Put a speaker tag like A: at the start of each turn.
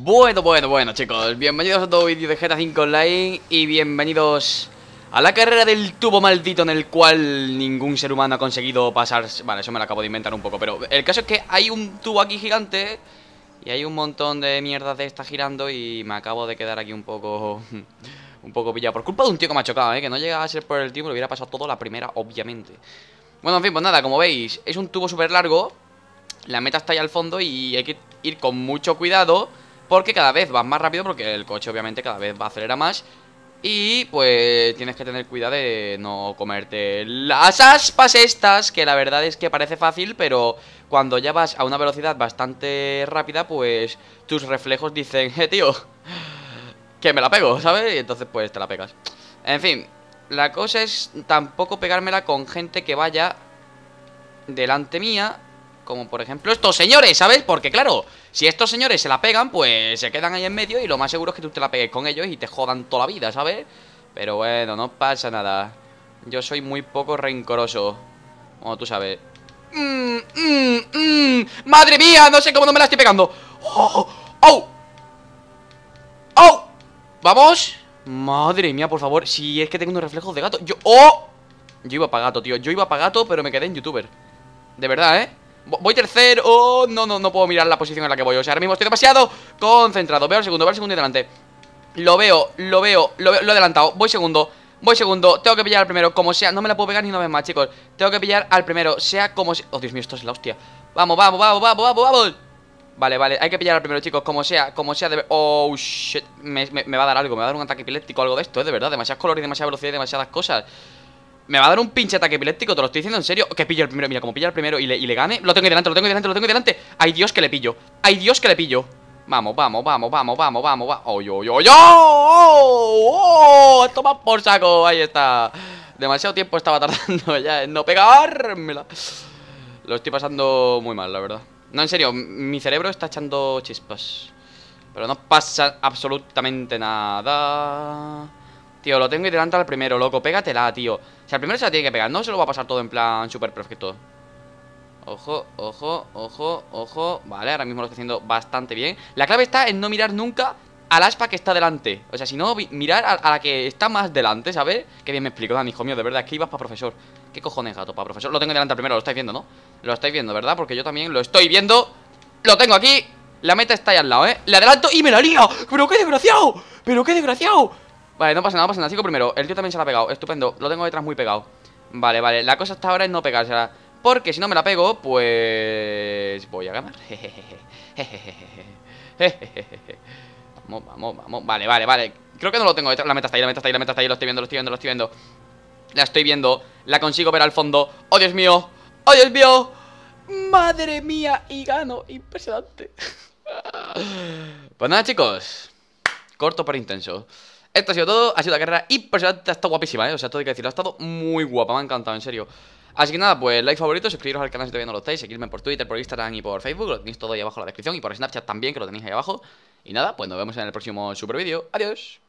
A: Bueno, bueno, bueno chicos, bienvenidos a otro vídeo de GTA 5 Online y bienvenidos a la carrera del tubo maldito en el cual ningún ser humano ha conseguido pasar... Vale, eso me lo acabo de inventar un poco, pero el caso es que hay un tubo aquí gigante y hay un montón de mierdas de esta girando y me acabo de quedar aquí un poco... un poco pillado por culpa de un tío que me ha chocado, ¿eh? que no llegaba a ser por el tío, lo hubiera pasado todo la primera, obviamente. Bueno, en fin, pues nada, como veis, es un tubo súper largo, la meta está ahí al fondo y hay que ir con mucho cuidado... Porque cada vez vas más rápido porque el coche obviamente cada vez va a acelerar más y pues tienes que tener cuidado de no comerte las aspas estas, que la verdad es que parece fácil, pero cuando ya vas a una velocidad bastante rápida, pues tus reflejos dicen, eh, tío, que me la pego, ¿sabes? Y entonces pues te la pegas. En fin, la cosa es tampoco pegármela con gente que vaya delante mía como por ejemplo estos señores, ¿sabes? Porque claro, si estos señores se la pegan, pues se quedan ahí en medio y lo más seguro es que tú te la pegues con ellos y te jodan toda la vida, ¿sabes? Pero bueno, no pasa nada. Yo soy muy poco rencoroso. Como tú sabes. Mm, mm, mm. ¡Madre mía! No sé cómo no me la estoy pegando. ¡Oh! ¡Oh! ¡Oh! oh. ¡Vamos! Madre mía, por favor. Si es que tengo unos reflejos de gato. Yo. ¡Oh! Yo iba para gato, tío. Yo iba para gato, pero me quedé en youtuber. De verdad, ¿eh? Voy tercero, oh, no, no, no puedo mirar la posición en la que voy O sea, ahora mismo estoy demasiado concentrado Veo el segundo, veo el segundo y delante Lo veo, lo veo, lo lo he adelantado Voy segundo, Voy segundo, tengo que pillar al primero Como sea, no me la puedo pegar ni una vez más, chicos Tengo que pillar al primero, sea como sea Oh, Dios mío, esto es la hostia Vamos, vamos, vamos, vamos, vamos, vamos Vale, vale, hay que pillar al primero, chicos Como sea, como sea Oh, shit me, va a dar algo, me va a dar un ataque epiléptico Algo de esto, ¿eh? de verdad Demasiados colores, demasiada velocidad y demasiadas cosas me va a dar un pinche ataque epiléptico, te lo estoy diciendo en serio Que pillo el primero, mira, como pilla el primero y le, gane Lo tengo delante, lo tengo delante, lo tengo delante Ay Dios que le pillo, ay Dios que le pillo Vamos, vamos, vamos, vamos, vamos, vamos, vamos ¡Oy, oy, oy! ¡Oh! oh, toma por saco! Ahí está Demasiado tiempo estaba tardando ya en no pegármela Lo estoy pasando muy mal, la verdad No, en serio, mi cerebro está echando chispas Pero no pasa absolutamente nada Tío, lo tengo y delante al primero, loco. Pégatela, tío. O sea, al primero se la tiene que pegar. No se lo va a pasar todo en plan súper perfecto. Ojo, ojo, ojo, ojo. Vale, ahora mismo lo estoy haciendo bastante bien. La clave está en no mirar nunca al aspa que está delante. O sea, si no, mirar a, la que está más delante, ¿sabes? Qué bien me explico, Dani, hijo mío, de verdad, es que ibas para profesor. ¿Qué cojones, gato, para profesor? Lo tengo delante primero, lo estáis viendo, ¿no? Lo estáis viendo, ¿verdad? Porque yo también lo estoy viendo. Lo tengo aquí. La meta está ahí al lado, ¿eh? Le adelanto y me la lía. ¡Pero qué desgraciado! ¡Pero qué desgraciado! Vale, no pasa nada, no pasa nada Sigo primero, el tío también se la ha pegado, estupendo Lo tengo detrás muy pegado Vale, vale, la cosa hasta ahora es no pegársela Porque si no me la pego, pues... Voy a ganar Vamos, vamos, vamos Vale, vale, vale Creo que no lo tengo detrás La meta está ahí, la meta está ahí, la meta está ahí Lo estoy viendo, lo estoy viendo, lo estoy viendo La estoy viendo La consigo ver al fondo ¡Oh, Dios mío! ¡Oh, Dios mío! ¡Madre mía! Y gano Impresionante Pues nada, chicos Corto pero intenso esto ha sido todo, ha sido la carrera impresionante, ha estado guapísima, ¿eh? O sea, todo hay que decirlo, ha estado muy guapa, me ha encantado, en serio. Así que nada, pues like favorito, suscribiros al canal si todavía no lo estáis, seguirme por Twitter, por Instagram y por Facebook, lo tenéis todo ahí abajo en la descripción, y por Snapchat también, que lo tenéis ahí abajo. Y nada, pues nos vemos en el próximo super vídeo. Adiós.